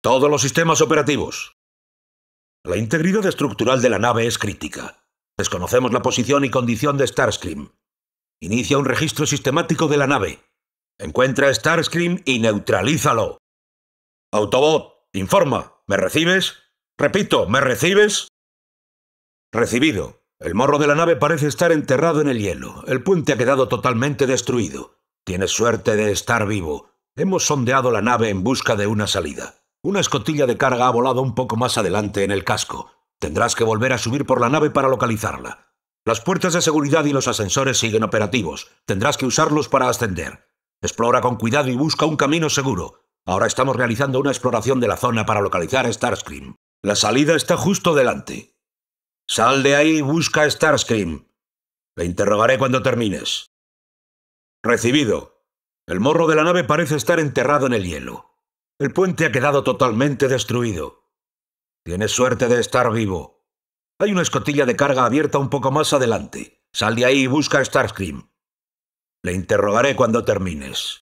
Todos los sistemas operativos. La integridad estructural de la nave es crítica. Desconocemos la posición y condición de Starscream. Inicia un registro sistemático de la nave. Encuentra a Starscream y neutralízalo. Autobot, informa. ¿Me recibes? Repito, ¿me recibes? Recibido. El morro de la nave parece estar enterrado en el hielo. El puente ha quedado totalmente destruido. Tienes suerte de estar vivo. Hemos sondeado la nave en busca de una salida. Una escotilla de carga ha volado un poco más adelante en el casco. Tendrás que volver a subir por la nave para localizarla. Las puertas de seguridad y los ascensores siguen operativos. Tendrás que usarlos para ascender. Explora con cuidado y busca un camino seguro. Ahora estamos realizando una exploración de la zona para localizar Starscream. La salida está justo delante. Sal de ahí y busca Starscream. Le interrogaré cuando termines. Recibido. El morro de la nave parece estar enterrado en el hielo. El puente ha quedado totalmente destruido. Tienes suerte de estar vivo. Hay una escotilla de carga abierta un poco más adelante. Sal de ahí y busca a Starscream. Le interrogaré cuando termines.